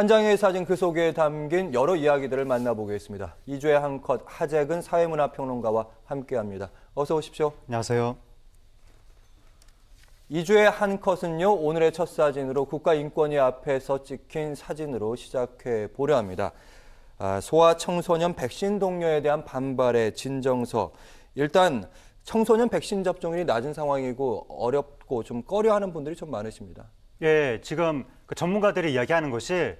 한 장의 사진 그 속에 담긴 여러 이야기들을 만나보겠습니다. 2주의 한 컷 하재근 사회문화평론가와 함께합니다. 어서 오십시오. 안녕하세요. 2주의한 컷은요 오늘의 첫 사진으로 국가인권위 앞에서 찍힌 사진으로 시작해 보려 합니다. 아, 소아 청소년 백신 동료에 대한 반발의 진정서. 일단 청소년 백신 접종률이 낮은 상황이고 어렵고 좀 꺼려하는 분들이 좀 많으십니다. 예, 지금 그 전문가들이 이야기하는 것이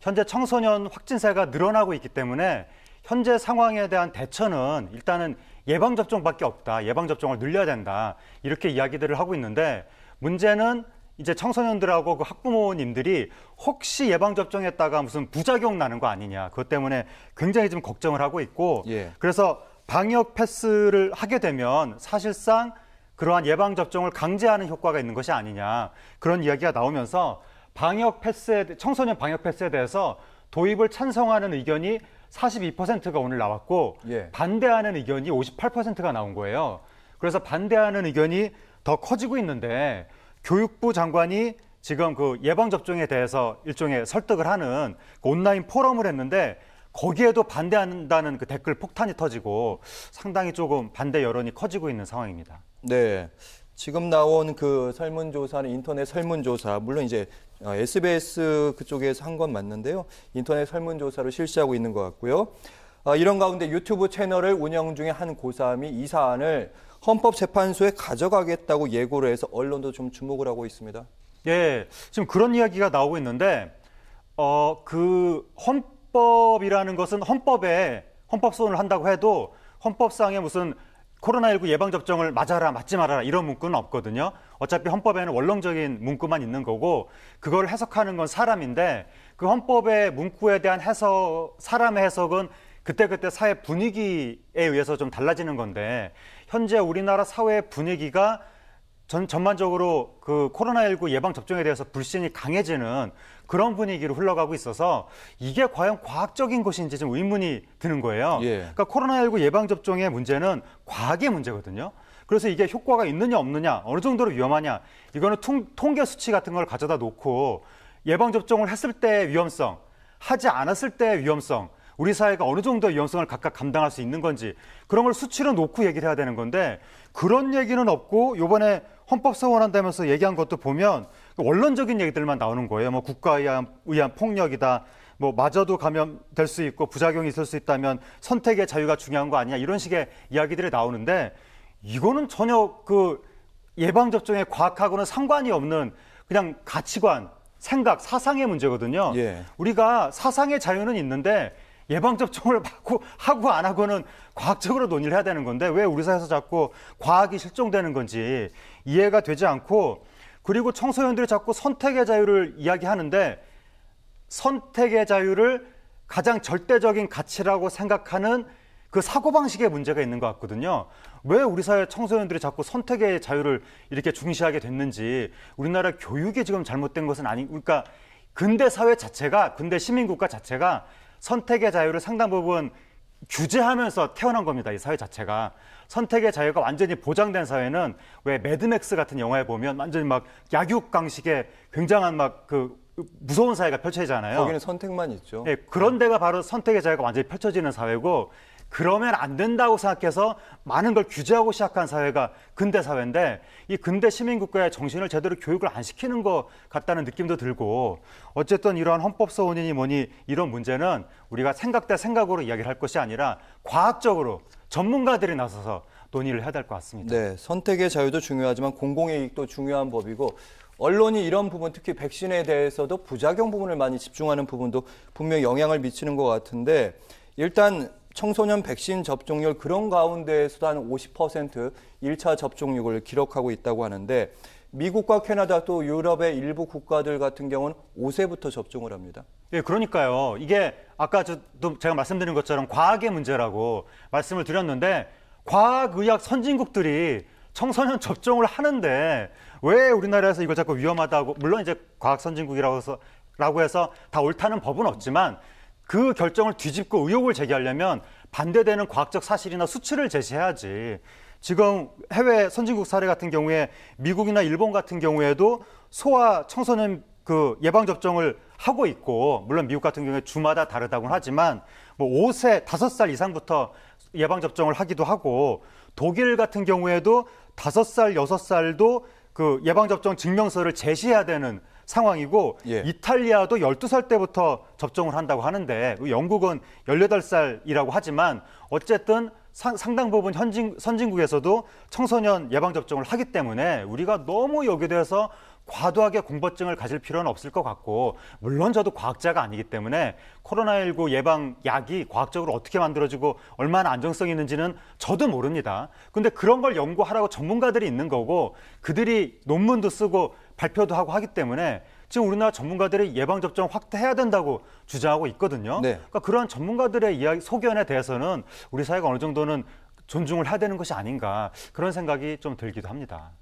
현재 청소년 확진세가 늘어나고 있기 때문에 현재 상황에 대한 대처는 일단은 예방접종밖에 없다. 예방접종을 늘려야 된다. 이렇게 이야기들을 하고 있는데 문제는 이제 청소년들하고 그 학부모님들이 혹시 예방접종했다가 무슨 부작용 나는 거 아니냐. 그것 때문에 굉장히 지금 걱정을 하고 있고 예. 그래서 방역 패스를 하게 되면 사실상 그러한 예방접종을 강제하는 효과가 있는 것이 아니냐. 그런 이야기가 나오면서 방역 패스에 청소년 방역 패스에 대해서 도입을 찬성하는 의견이 42%가 오늘 나왔고 예. 반대하는 의견이 58%가 나온 거예요. 그래서 반대하는 의견이 더 커지고 있는데 교육부 장관이 지금 그 예방 접종에 대해서 일종의 설득을 하는 그 온라인 포럼을 했는데 거기에도 반대한다는 그 댓글 폭탄이 터지고 상당히 조금 반대 여론이 커지고 있는 상황입니다. 네. 지금 나온 그 설문조사는 인터넷 설문조사, 물론 이제 SBS 어, 그쪽에서 한 건 맞는데요. 인터넷 설문조사로 실시하고 있는 것 같고요. 어, 이런 가운데 유튜브 채널을 운영 중에 한 고삼이 이 사안을 헌법재판소에 가져가겠다고 예고를 해서 언론도 좀 주목을 하고 있습니다. 예, 지금 그런 이야기가 나오고 있는데 어, 그 헌법이라는 것은 헌법에 헌법소원을 한다고 해도 헌법상의 무슨 코로나19 예방접종을 맞아라, 맞지 말아라 이런 문구는 없거든요. 어차피 헌법에는 원론적인 문구만 있는 거고 그걸 해석하는 건 사람인데 그 헌법의 문구에 대한 해석, 사람의 해석은 그때그때 사회 분위기에 의해서 좀 달라지는 건데 현재 우리나라 사회 분위기가 전, 전반적으로 그 코로나19 예방 접종에 대해서 불신이 강해지는 그런 분위기로 흘러가고 있어서 이게 과연 과학적인 것인지 좀 의문이 드는 거예요. 예. 그러니까 코로나19 예방 접종의 문제는 과학의 문제거든요. 그래서 이게 효과가 있느냐 없느냐, 어느 정도로 위험하냐, 이거는 통, 통계 수치 같은 걸 가져다 놓고 예방 접종을 했을 때의 위험성, 하지 않았을 때의 위험성, 우리 사회가 어느 정도 위험성을 각각 감당할 수 있는 건지 그런 걸 수치로 놓고 얘기를 해야 되는 건데 그런 얘기는 없고 요번에 헌법 소원한다면서 얘기한 것도 보면 그 원론적인 얘기들만 나오는 거예요. 뭐 국가에 의한, 폭력이다. 뭐 마저도 감염될 수 있고 부작용이 있을 수 있다면 선택의 자유가 중요한 거 아니냐 이런 식의 이야기들이 나오는데 이거는 전혀 그 예방 접종의 과학하고는 상관이 없는 그냥 가치관, 생각, 사상의 문제거든요. 예. 우리가 사상의 자유는 있는데 예방접종을 하고, 하고 안 하고는 과학적으로 논의를 해야 되는 건데 왜 우리 사회에서 자꾸 과학이 실종되는 건지 이해가 되지 않고 그리고 청소년들이 자꾸 선택의 자유를 이야기하는데 선택의 자유를 가장 절대적인 가치라고 생각하는 그 사고방식에 문제가 있는 것 같거든요. 왜 우리 사회 청소년들이 자꾸 선택의 자유를 이렇게 중시하게 됐는지 우리나라 교육이 지금 잘못된 것은 아니, 그러니까 근대 사회 자체가, 근대 시민국가 자체가 선택의 자유를 상당 부분 규제하면서 태어난 겁니다. 이 사회 자체가. 선택의 자유가 완전히 보장된 사회는 왜 매드맥스 같은 영화에 보면 완전히 막 약육강식의 굉장한 막 그 무서운 사회가 펼쳐지잖아요. 거기는 선택만 있죠. 예, 그런 데가 바로 선택의 자유가 완전히 펼쳐지는 사회고 그러면 안 된다고 생각해서 많은 걸 규제하고 시작한 사회가 근대 사회인데 이 근대 시민국가의 정신을 제대로 교육을 안 시키는 것 같다는 느낌도 들고 어쨌든 이러한 헌법 소원이니 뭐니 이런 문제는 우리가 생각 대 생각으로 이야기를 할 것이 아니라 과학적으로 전문가들이 나서서 논의를 해야 될 것 같습니다. 네, 선택의 자유도 중요하지만 공공의 이익도 중요한 법이고 언론이 이런 부분 특히 백신에 대해서도 부작용 부분을 많이 집중하는 부분도 분명 영향을 미치는 것 같은데 일단 청소년 백신 접종률 그런 가운데에서도 한50% 1차 접종률을 기록하고 있다고 하는데 미국과 캐나다 또 유럽의 일부 국가들 같은 경우는 5세부터 접종을 합니다. 예, 그러니까요. 이게 아까 저도 제가 말씀드린 것처럼 과학의 문제라고 말씀을 드렸는데 과학 의학 선진국들이 청소년 접종을 하는데 왜 우리나라에서 이걸 자꾸 위험하다고 물론 이제 과학 선진국이라고 해서 라고 해서 다 옳다는 법은 없지만 그 결정을 뒤집고 의혹을 제기하려면 반대되는 과학적 사실이나 수치를 제시해야지. 지금 해외 선진국 사례 같은 경우에 미국이나 일본 같은 경우에도 소아 청소년 그 예방 접종을 하고 있고 물론 미국 같은 경우에 주마다 다르다고는 하지만 뭐 5세 5살 이상부터 예방 접종을 하기도 하고 독일 같은 경우에도 5살 6살도 그 예방 접종 증명서를 제시해야 되는 상황이고 예. 이탈리아도 12살 때부터 접종을 한다고 하는데 영국은 18살이라고 하지만 어쨌든 상당 부분 현진, 선진국에서도 청소년 예방접종을 하기 때문에 우리가 너무 여기에 대해서 과도하게 공포증을 가질 필요는 없을 것 같고 물론 저도 과학자가 아니기 때문에 코로나19 예방 약이 과학적으로 어떻게 만들어지고 얼마나 안정성이 있는지는 저도 모릅니다. 근데 그런 걸 연구하라고 전문가들이 있는 거고 그들이 논문도 쓰고 발표도 하고 하기 때문에 지금 우리나라 전문가들이 예방접종 확대해야 된다고 주장하고 있거든요. 네. 그러니까 그러한 전문가들의 이야기, 소견에 대해서는 우리 사회가 어느 정도는 존중을 해야 되는 것이 아닌가 그런 생각이 좀 들기도 합니다.